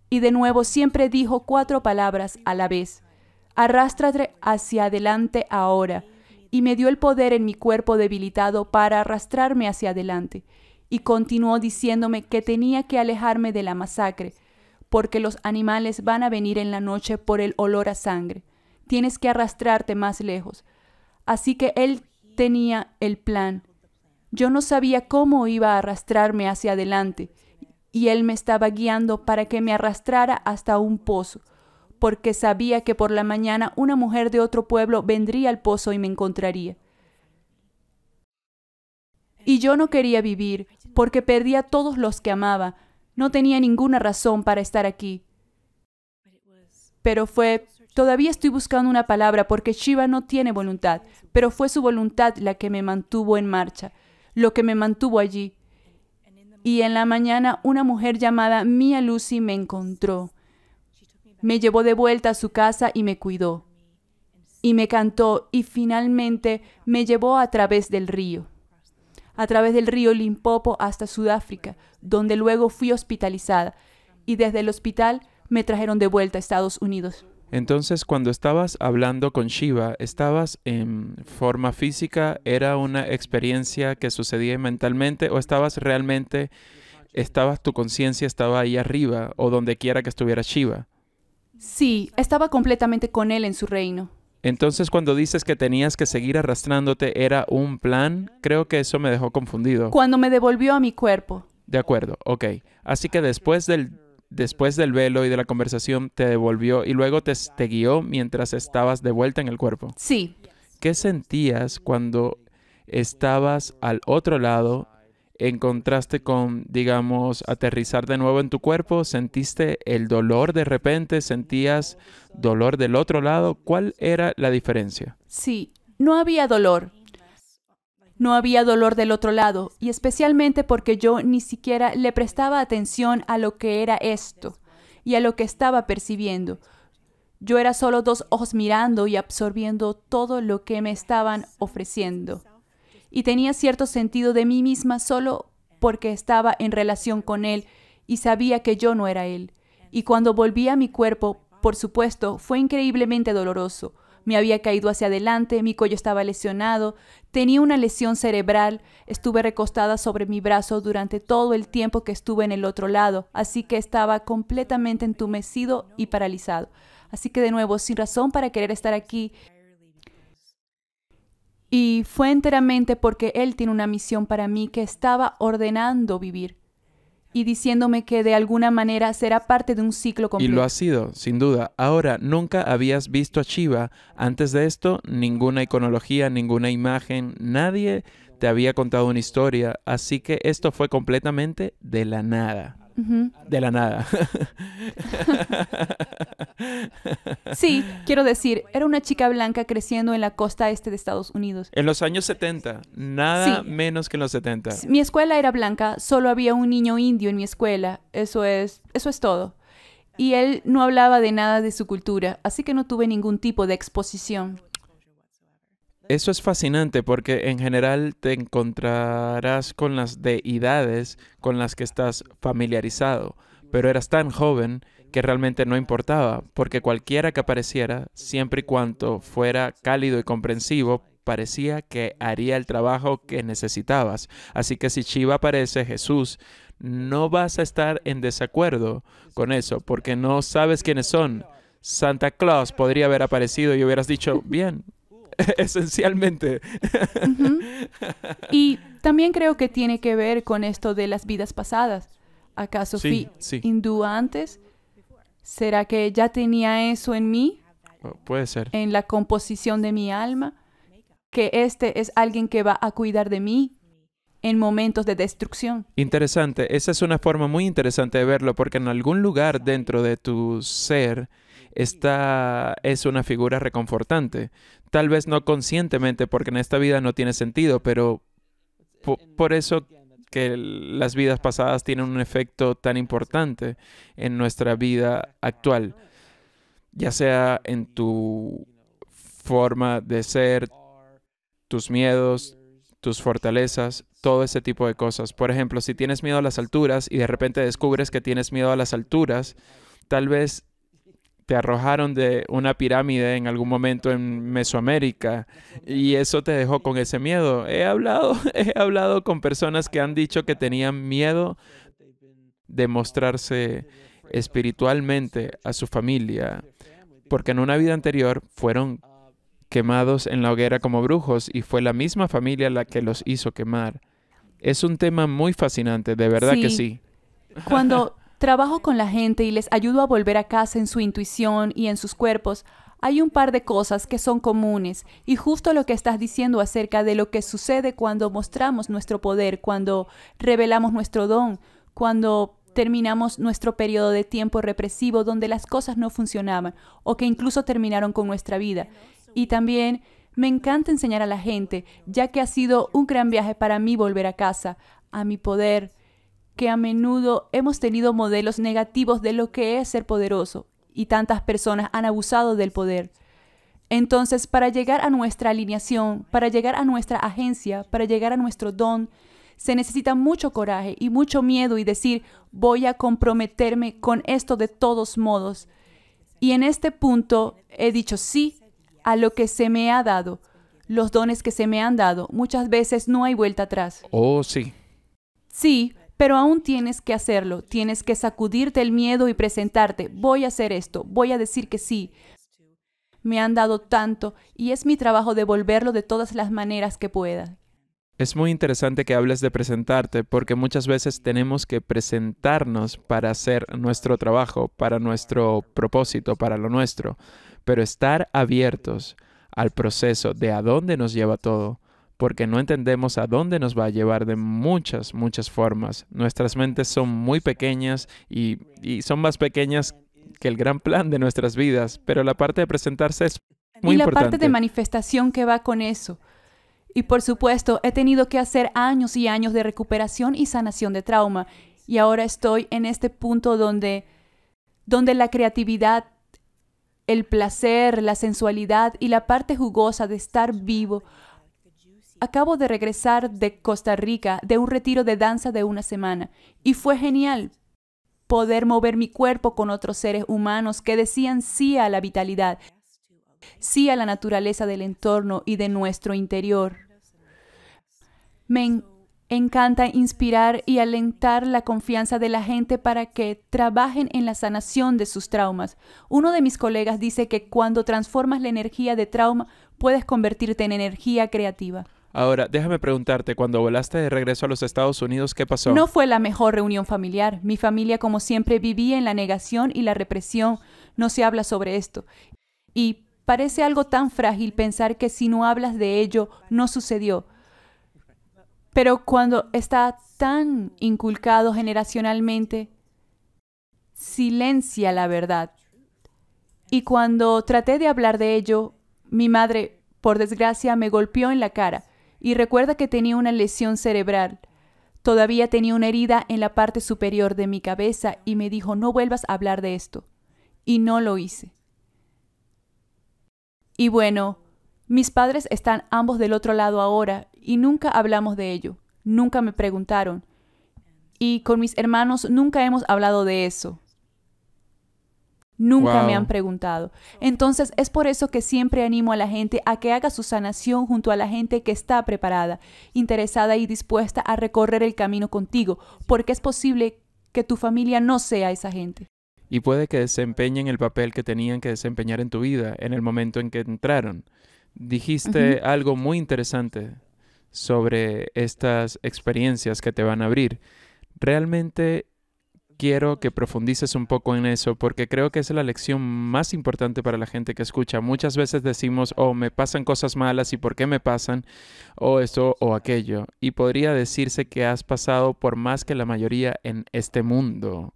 Y de nuevo siempre dijo cuatro palabras a la vez. Arrástrate hacia adelante ahora. Y me dio el poder en mi cuerpo debilitado para arrastrarme hacia adelante. Y continuó diciéndome que tenía que alejarme de la masacre porque los animales van a venir en la noche por el olor a sangre. Tienes que arrastrarte más lejos. Así que él tenía el plan. Yo no sabía cómo iba a arrastrarme hacia adelante, y él me estaba guiando para que me arrastrara hasta un pozo, porque sabía que por la mañana una mujer de otro pueblo vendría al pozo y me encontraría. Y yo no quería vivir, porque perdía a todos los que amaba, no tenía ninguna razón para estar aquí. Pero fue, todavía estoy buscando una palabra porque Shiva no tiene voluntad, pero fue su voluntad la que me mantuvo en marcha, lo que me mantuvo allí. Y en la mañana una mujer llamada Mia Lucy me encontró. Me llevó de vuelta a su casa y me cuidó. Y me cantó y finalmente me llevó a través del río a través del río Limpopo hasta Sudáfrica, donde luego fui hospitalizada, y desde el hospital me trajeron de vuelta a Estados Unidos.
Entonces, cuando estabas hablando con Shiva, ¿estabas en forma física? ¿Era una experiencia que sucedía mentalmente o estabas realmente, estabas, tu conciencia estaba ahí arriba o donde quiera que estuviera Shiva?
Sí, estaba completamente con él en su reino.
Entonces cuando dices que tenías que seguir arrastrándote era un plan, creo que eso me dejó confundido.
Cuando me devolvió a mi cuerpo.
De acuerdo, ok. Así que después del, después del velo y de la conversación te devolvió y luego te, te guió mientras estabas de vuelta en el cuerpo. Sí. ¿Qué sentías cuando estabas al otro lado en contraste con, digamos, aterrizar de nuevo en tu cuerpo, sentiste el dolor de repente, sentías dolor del otro lado. ¿Cuál era la diferencia?
Sí, no había dolor. No había dolor del otro lado, y especialmente porque yo ni siquiera le prestaba atención a lo que era esto y a lo que estaba percibiendo. Yo era solo dos ojos mirando y absorbiendo todo lo que me estaban ofreciendo y tenía cierto sentido de mí misma solo porque estaba en relación con él y sabía que yo no era él. Y cuando volví a mi cuerpo, por supuesto, fue increíblemente doloroso. Me había caído hacia adelante, mi cuello estaba lesionado, tenía una lesión cerebral, estuve recostada sobre mi brazo durante todo el tiempo que estuve en el otro lado, así que estaba completamente entumecido y paralizado. Así que de nuevo, sin razón para querer estar aquí, y fue enteramente porque Él tiene una misión para mí que estaba ordenando vivir y diciéndome que de alguna manera será parte de un ciclo completo. Y lo
ha sido, sin duda. Ahora, nunca habías visto a Chiva Antes de esto, ninguna iconología, ninguna imagen, nadie te había contado una historia, así que esto fue completamente de la nada de la nada. sí,
quiero decir, era una chica blanca creciendo en la costa este de Estados Unidos.
En los años 70, nada menos que en los 70. Mi
escuela era blanca, solo había un niño indio en mi escuela, eso es, eso es todo. Y él no hablaba de nada de su cultura, así que no tuve ningún tipo de exposición.
Eso es fascinante porque en general te encontrarás con las deidades con las que estás familiarizado, pero eras tan joven que realmente no importaba, porque cualquiera que apareciera, siempre y cuando fuera cálido y comprensivo, parecía que haría el trabajo que necesitabas. Así que si Shiva aparece, Jesús, no vas a estar en desacuerdo con eso, porque no sabes quiénes son. Santa Claus podría haber aparecido y hubieras dicho, bien, esencialmente.
Y también creo que tiene que ver con esto de las vidas pasadas. ¿Acaso sí, fui hindú antes? ¿Será que ya tenía eso en mí?
Oh, puede ser.
En la composición de mi alma. Que este es alguien que va a cuidar de mí en momentos de destrucción.
Interesante. Esa es una forma muy interesante de verlo porque en algún lugar dentro de tu ser esta es una figura reconfortante. Tal vez no conscientemente, porque en esta vida no tiene sentido, pero por eso que las vidas pasadas tienen un efecto tan importante en nuestra vida actual, ya sea en tu forma de ser, tus miedos, tus fortalezas, todo ese tipo de cosas. Por ejemplo, si tienes miedo a las alturas y de repente descubres que tienes miedo a las alturas, tal vez te arrojaron de una pirámide en algún momento en Mesoamérica y eso te dejó con ese miedo. He hablado, he hablado con personas que han dicho que tenían miedo de mostrarse espiritualmente a su familia, porque en una vida anterior fueron quemados en la hoguera como brujos y fue la misma familia la que los hizo quemar. Es un tema muy fascinante, de verdad que sí.
Cuando Trabajo con la gente y les ayudo a volver a casa en su intuición y en sus cuerpos. Hay un par de cosas que son comunes y justo lo que estás diciendo acerca de lo que sucede cuando mostramos nuestro poder, cuando revelamos nuestro don, cuando terminamos nuestro periodo de tiempo represivo donde las cosas no funcionaban o que incluso terminaron con nuestra vida. Y también me encanta enseñar a la gente, ya que ha sido un gran viaje para mí volver a casa, a mi poder, que a menudo hemos tenido modelos negativos de lo que es ser poderoso y tantas personas han abusado del poder. Entonces, para llegar a nuestra alineación, para llegar a nuestra agencia, para llegar a nuestro don, se necesita mucho coraje y mucho miedo y decir, voy a comprometerme con esto de todos modos. Y en este punto he dicho sí a lo que se me ha dado, los dones que se me han dado. Muchas veces no hay vuelta atrás.
Oh, sí.
Sí, pero aún tienes que hacerlo, tienes que sacudirte el miedo y presentarte, voy a hacer esto, voy a decir que sí. Me han dado tanto y es mi trabajo devolverlo de todas las maneras que pueda.
Es muy interesante que hables de presentarte porque muchas veces tenemos que presentarnos para hacer nuestro trabajo, para nuestro propósito, para lo nuestro, pero estar abiertos al proceso de a dónde nos lleva todo porque no entendemos a dónde nos va a llevar de muchas, muchas formas. Nuestras mentes son muy pequeñas y, son más pequeñas que el gran plan de nuestras vidas, pero la parte de presentarse es muy y la parte de
manifestación que va con eso. Y por supuesto, he tenido que hacer años y años de recuperación y sanación de trauma. Y ahora estoy en este punto donde, donde la creatividad, el placer, la sensualidad y la parte jugosa de estar vivo Acabo de regresar de Costa Rica de un retiro de danza de una semana y fue genial poder mover mi cuerpo con otros seres humanos que decían sí a la vitalidad, sí a la naturaleza del entorno y de nuestro interior. Me encanta inspirar y alentar la confianza de la gente para que trabajen en la sanación de sus traumas. Uno de mis colegas dice que cuando transformas la energía de trauma, puedes convertirte en energía creativa.
Ahora, déjame preguntarte, cuando volaste de regreso a los Estados Unidos, ¿qué pasó? No fue
la mejor reunión familiar. Mi familia, como siempre, vivía en la negación y la represión. No se habla sobre esto. Y parece algo tan frágil pensar que si no hablas de ello, no sucedió. Pero cuando está tan inculcado generacionalmente, silencia la verdad. Y cuando traté de hablar de ello, mi madre, por desgracia, me golpeó en la cara y recuerda que tenía una lesión cerebral. Todavía tenía una herida en la parte superior de mi cabeza y me dijo no vuelvas a hablar de esto. Y no lo hice. Y bueno, mis padres están ambos del otro lado ahora y nunca hablamos de ello, nunca me preguntaron. Y con mis hermanos nunca hemos hablado de eso. Nunca me han preguntado. Entonces es por eso que siempre animo a la gente a que haga su sanación junto a la gente que está preparada, interesada y dispuesta a recorrer el camino contigo, porque es posible que tu familia no sea esa gente.
Y puede que desempeñen el papel que tenían que desempeñar en tu vida en el momento en que entraron. Dijiste algo muy interesante sobre estas experiencias que te van a abrir. Realmente quiero que profundices un poco en eso porque creo que es la lección más importante para la gente que escucha. Muchas veces decimos, oh, me pasan cosas malas y por qué me pasan, o esto o aquello. Y podría decirse que has pasado por más que la mayoría en este mundo.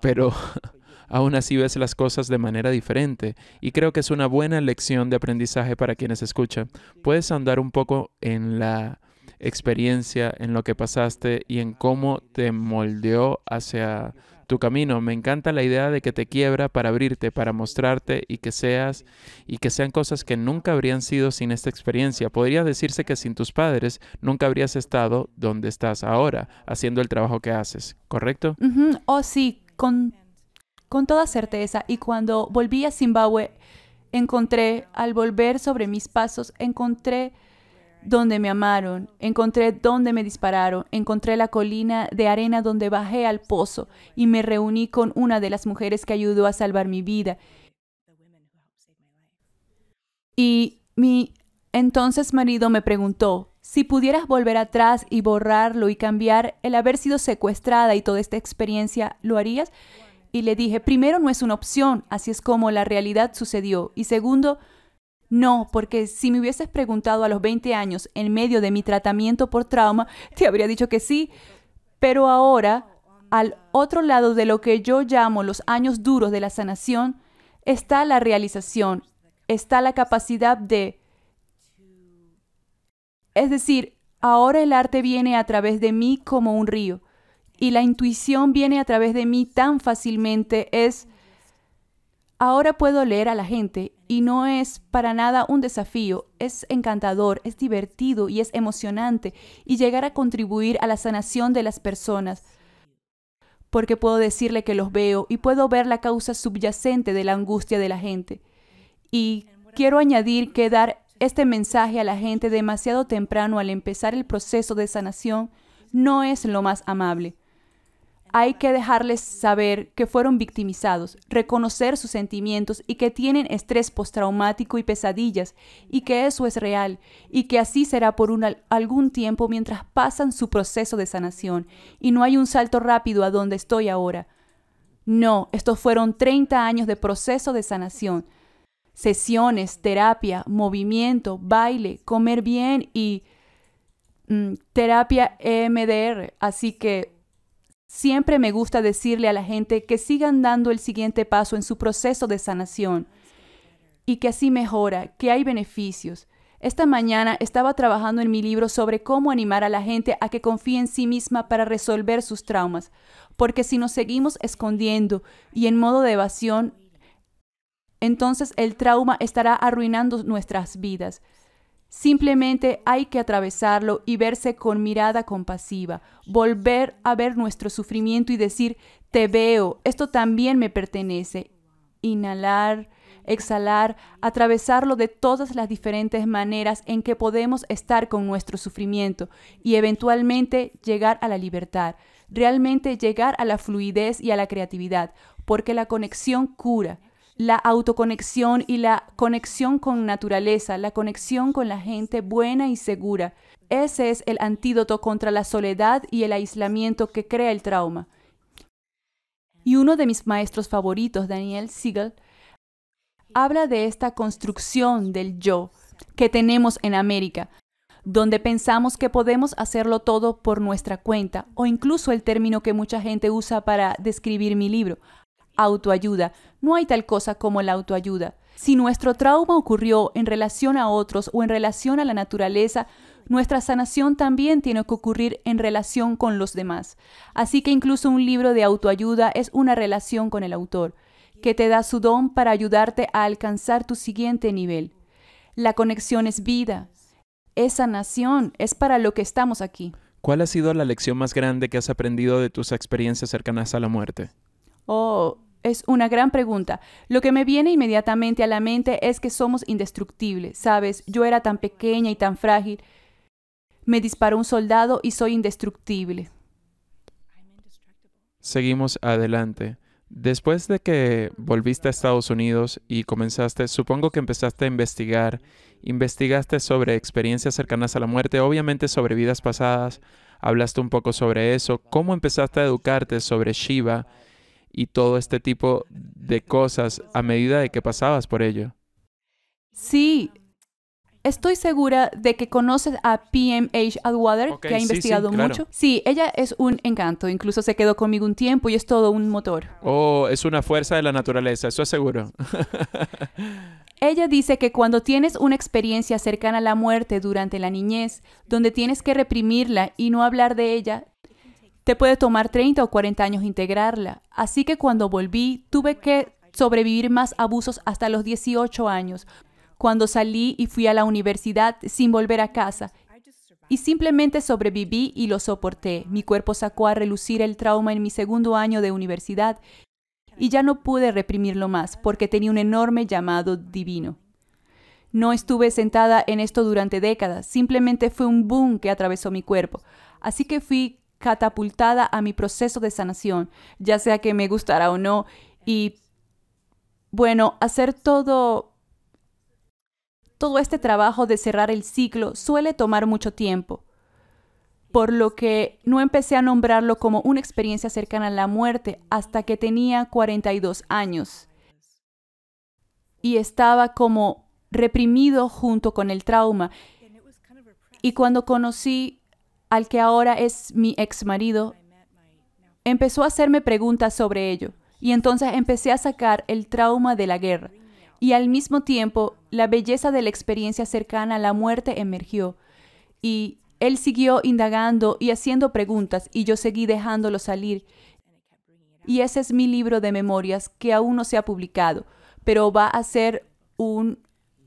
Pero aún así ves las cosas de manera diferente y creo que es una buena lección de aprendizaje para quienes escuchan. ¿Puedes andar un poco en la experiencia, en lo que pasaste y en cómo te moldeó hacia tu camino. Me encanta la idea de que te quiebra para abrirte, para mostrarte y que seas y que sean cosas que nunca habrían sido sin esta experiencia. Podría decirse que sin tus padres nunca habrías estado donde estás ahora, haciendo el trabajo que haces, ¿correcto?
Oh, sí, con, con toda certeza. Y cuando volví a Zimbabue, encontré, al volver sobre mis pasos, encontré donde me amaron, encontré donde me dispararon, encontré la colina de arena donde bajé al pozo y me reuní con una de las mujeres que ayudó a salvar mi vida. Y mi entonces marido me preguntó, si pudieras volver atrás y borrarlo y cambiar el haber sido secuestrada y toda esta experiencia, ¿lo harías? Y le dije, primero no es una opción, así es como la realidad sucedió. Y segundo, no, porque si me hubieses preguntado a los 20 años en medio de mi tratamiento por trauma, te habría dicho que sí. Pero ahora, al otro lado de lo que yo llamo los años duros de la sanación, está la realización, está la capacidad de... Es decir, ahora el arte viene a través de mí como un río y la intuición viene a través de mí tan fácilmente es... Ahora puedo leer a la gente y no es para nada un desafío, es encantador, es divertido y es emocionante y llegar a contribuir a la sanación de las personas. Porque puedo decirle que los veo y puedo ver la causa subyacente de la angustia de la gente. Y quiero añadir que dar este mensaje a la gente demasiado temprano al empezar el proceso de sanación no es lo más amable hay que dejarles saber que fueron victimizados, reconocer sus sentimientos y que tienen estrés postraumático y pesadillas, y que eso es real, y que así será por algún tiempo mientras pasan su proceso de sanación, y no hay un salto rápido a donde estoy ahora. No, estos fueron 30 años de proceso de sanación. Sesiones, terapia, movimiento, baile, comer bien y mm, terapia EMDR, así que Siempre me gusta decirle a la gente que sigan dando el siguiente paso en su proceso de sanación y que así mejora, que hay beneficios. Esta mañana estaba trabajando en mi libro sobre cómo animar a la gente a que confíe en sí misma para resolver sus traumas, porque si nos seguimos escondiendo y en modo de evasión, entonces el trauma estará arruinando nuestras vidas. Simplemente hay que atravesarlo y verse con mirada compasiva, volver a ver nuestro sufrimiento y decir, te veo, esto también me pertenece. Inhalar, exhalar, atravesarlo de todas las diferentes maneras en que podemos estar con nuestro sufrimiento y eventualmente llegar a la libertad, realmente llegar a la fluidez y a la creatividad, porque la conexión cura, la autoconexión y la conexión con naturaleza, la conexión con la gente buena y segura. Ese es el antídoto contra la soledad y el aislamiento que crea el trauma. Y uno de mis maestros favoritos, Daniel Siegel, habla de esta construcción del yo que tenemos en América, donde pensamos que podemos hacerlo todo por nuestra cuenta, o incluso el término que mucha gente usa para describir mi libro, autoayuda. No hay tal cosa como la autoayuda. Si nuestro trauma ocurrió en relación a otros o en relación a la naturaleza, nuestra sanación también tiene que ocurrir en relación con los demás. Así que incluso un libro de autoayuda es una relación con el autor, que te da su don para ayudarte a alcanzar tu siguiente nivel. La conexión es vida, es sanación, es para lo que estamos aquí.
¿Cuál ha sido la lección más grande que has aprendido de tus experiencias cercanas a la muerte?
Oh, es una gran pregunta. Lo que me viene inmediatamente a la mente es que somos indestructibles, ¿sabes? Yo era tan pequeña y tan frágil. Me disparó un soldado y soy indestructible.
Seguimos adelante. Después de que volviste a Estados Unidos y comenzaste, supongo que empezaste a investigar, investigaste sobre experiencias cercanas a la muerte, obviamente sobre vidas pasadas, hablaste un poco sobre eso, cómo empezaste a educarte sobre Shiva y todo este tipo de cosas a medida de que pasabas por ello.
Sí, estoy segura de que conoces a PMH Atwater, que ha investigado mucho. Sí, ella es un encanto, incluso se quedó conmigo un tiempo y es todo un motor.
Oh, es una fuerza de la naturaleza, eso es seguro.
ella dice que cuando tienes una experiencia cercana a la muerte durante la niñez, donde tienes que reprimirla y no hablar de ella, te puede tomar 30 o 40 años integrarla. Así que cuando volví, tuve que sobrevivir más abusos hasta los 18 años, cuando salí y fui a la universidad sin volver a casa. Y simplemente sobreviví y lo soporté. Mi cuerpo sacó a relucir el trauma en mi segundo año de universidad y ya no pude reprimirlo más porque tenía un enorme llamado divino. No estuve sentada en esto durante décadas, simplemente fue un boom que atravesó mi cuerpo. Así que fui catapultada a mi proceso de sanación, ya sea que me gustara o no. Y bueno, hacer todo todo este trabajo de cerrar el ciclo suele tomar mucho tiempo, por lo que no empecé a nombrarlo como una experiencia cercana a la muerte hasta que tenía 42 años. Y estaba como reprimido junto con el trauma. Y cuando conocí al que ahora es mi ex marido, empezó a hacerme preguntas sobre ello. Y entonces empecé a sacar el trauma de la guerra. Y al mismo tiempo, la belleza de la experiencia cercana a la muerte emergió. Y él siguió indagando y haciendo preguntas y yo seguí dejándolo salir. Y ese es mi libro de memorias que aún no se ha publicado, pero va a ser un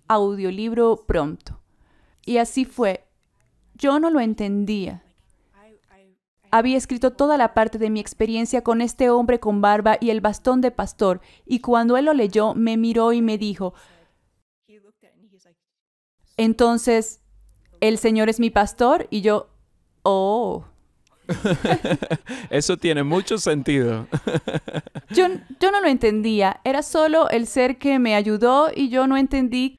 audiolibro pronto. Y así fue yo no lo entendía. Había escrito toda la parte de mi experiencia con este hombre con barba y el bastón de pastor, y cuando él lo leyó, me miró y me dijo, entonces, el Señor es mi pastor y yo,
oh. Eso tiene mucho sentido.
yo, yo no lo entendía, era solo el ser que me ayudó y yo no entendí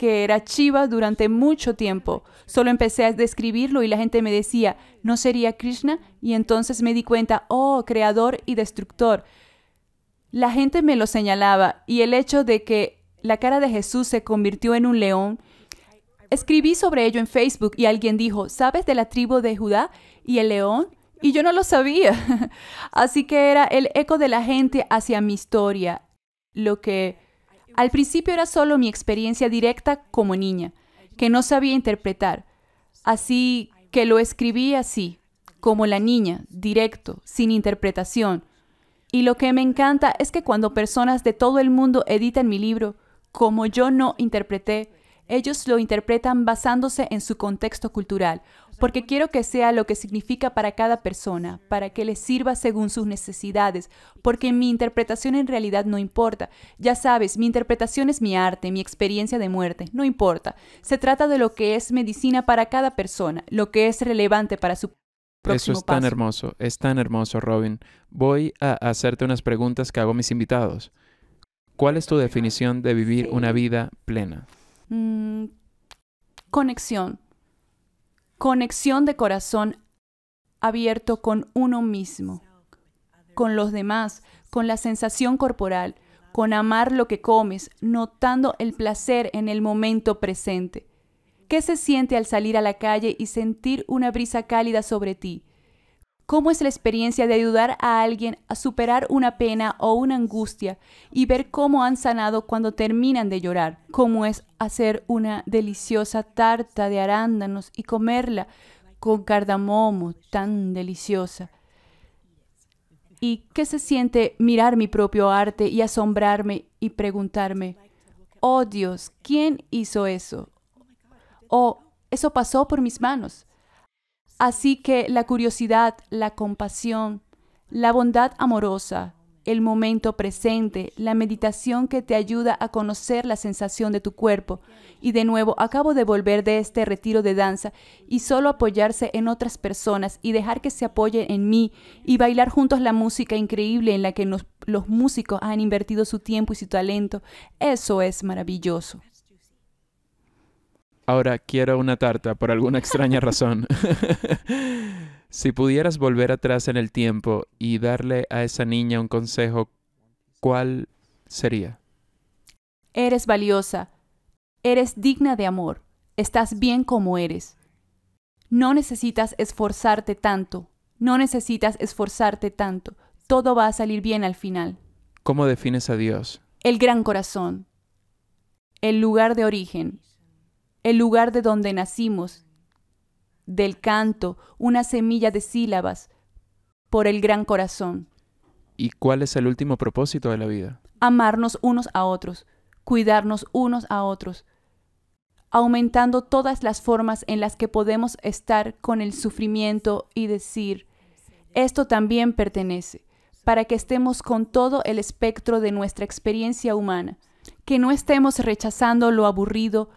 que era Chiva durante mucho tiempo. Solo empecé a describirlo y la gente me decía, ¿no sería Krishna? Y entonces me di cuenta, oh, creador y destructor. La gente me lo señalaba y el hecho de que la cara de Jesús se convirtió en un león. Escribí sobre ello en Facebook y alguien dijo, ¿sabes de la tribu de Judá y el león? Y yo no lo sabía. Así que era el eco de la gente hacia mi historia, lo que al principio era solo mi experiencia directa como niña, que no sabía interpretar. Así que lo escribí así, como la niña, directo, sin interpretación. Y lo que me encanta es que cuando personas de todo el mundo editan mi libro, como yo no interpreté, ellos lo interpretan basándose en su contexto cultural, porque quiero que sea lo que significa para cada persona, para que le sirva según sus necesidades, porque mi interpretación en realidad no importa. Ya sabes, mi interpretación es mi arte, mi experiencia de muerte, no importa. Se trata de lo que es medicina para cada persona, lo que es relevante para su Próximo Eso es tan
hermoso, es tan hermoso, Robin. Voy a hacerte unas preguntas que hago a mis invitados. ¿Cuál es tu definición de vivir una vida plena?
Mm, conexión, Conexión de corazón abierto con uno mismo, con los demás, con la sensación corporal, con amar lo que comes, notando el placer en el momento presente. ¿Qué se siente al salir a la calle y sentir una brisa cálida sobre ti? cómo es la experiencia de ayudar a alguien a superar una pena o una angustia y ver cómo han sanado cuando terminan de llorar, cómo es hacer una deliciosa tarta de arándanos y comerla con cardamomo tan deliciosa. ¿Y qué se siente mirar mi propio arte y asombrarme y preguntarme, oh Dios, ¿quién hizo eso? ¿O oh, eso pasó por mis manos? Así que la curiosidad, la compasión, la bondad amorosa, el momento presente, la meditación que te ayuda a conocer la sensación de tu cuerpo. Y de nuevo, acabo de volver de este retiro de danza y solo apoyarse en otras personas y dejar que se apoye en mí y bailar juntos la música increíble en la que los músicos han invertido su tiempo y su talento. Eso es maravilloso.
Ahora quiero una tarta por alguna extraña razón. si pudieras volver atrás en el tiempo y darle a esa niña un consejo, ¿cuál sería?
Eres valiosa. Eres digna de amor. Estás bien como eres. No necesitas esforzarte tanto. No necesitas esforzarte tanto. Todo va a salir bien al final.
¿Cómo defines a Dios?
El gran corazón. El lugar de origen el lugar de donde nacimos, del canto, una semilla de sílabas, por el gran corazón.
¿Y cuál es el último propósito de la vida?
Amarnos unos a otros, cuidarnos unos a otros, aumentando todas las formas en las que podemos estar con el sufrimiento y decir, esto también pertenece, para que estemos con todo el espectro de nuestra experiencia humana, que no estemos rechazando lo aburrido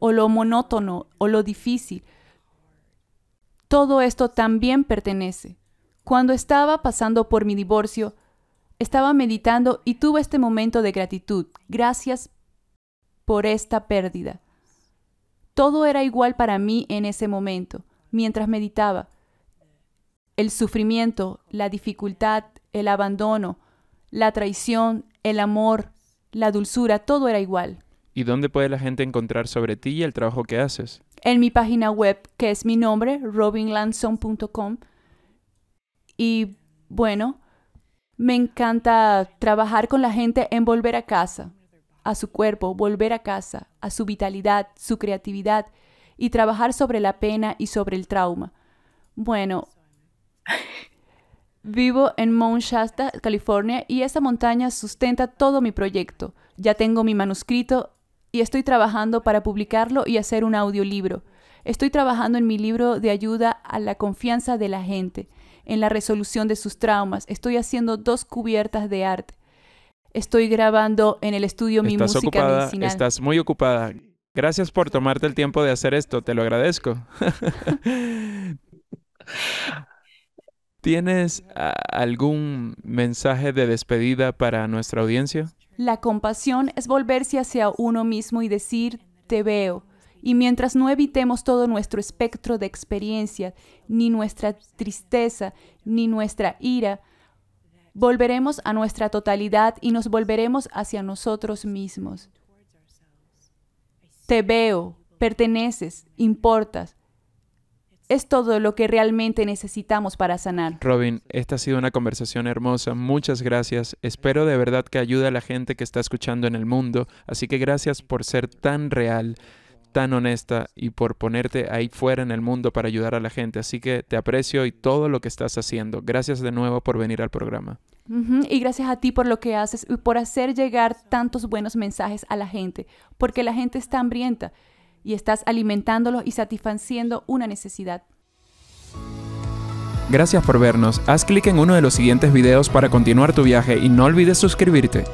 o lo monótono o lo difícil. Todo esto también pertenece. Cuando estaba pasando por mi divorcio, estaba meditando y tuve este momento de gratitud. Gracias por esta pérdida. Todo era igual para mí en ese momento, mientras meditaba. El sufrimiento, la dificultad, el abandono, la traición, el amor, la dulzura, todo era igual.
¿Y dónde puede la gente encontrar sobre ti y el trabajo que haces?
En mi página web, que es mi nombre, robinlanson.com. Y bueno, me encanta trabajar con la gente en volver a casa, a su cuerpo, volver a casa, a su vitalidad, su creatividad, y trabajar sobre la pena y sobre el trauma. Bueno, Vivo en Mount Shasta, California, y esa montaña sustenta todo mi proyecto. Ya tengo mi manuscrito y estoy trabajando para publicarlo y hacer un audiolibro. Estoy trabajando en mi libro de ayuda a la confianza de la gente, en la resolución de sus traumas. Estoy haciendo dos cubiertas de arte. Estoy grabando en el estudio mi música ocupada, Estás
muy ocupada. Gracias por tomarte el tiempo de hacer esto, te lo agradezco. ¿Tienes algún mensaje de despedida para nuestra audiencia?
La compasión es volverse hacia uno mismo y decir, te veo. Y mientras no evitemos todo nuestro espectro de experiencia, ni nuestra tristeza, ni nuestra ira, volveremos a nuestra totalidad y nos volveremos hacia nosotros mismos. Te veo, perteneces, importas, es todo lo que realmente necesitamos para sanar.
Robin, esta ha sido una conversación hermosa. Muchas gracias. Espero de verdad que ayude a la gente que está escuchando en el mundo. Así que gracias por ser tan real tan honesta y por ponerte ahí fuera en el mundo para ayudar a la gente. Así que te aprecio y todo lo que estás haciendo. Gracias de nuevo por venir al programa.
Y gracias a ti por lo que haces y por hacer llegar tantos buenos mensajes a la gente, porque la gente está hambrienta y estás alimentándolos y satisfaciendo una necesidad.
Gracias por vernos. Haz clic en uno de los siguientes videos para continuar tu viaje y no olvides suscribirte.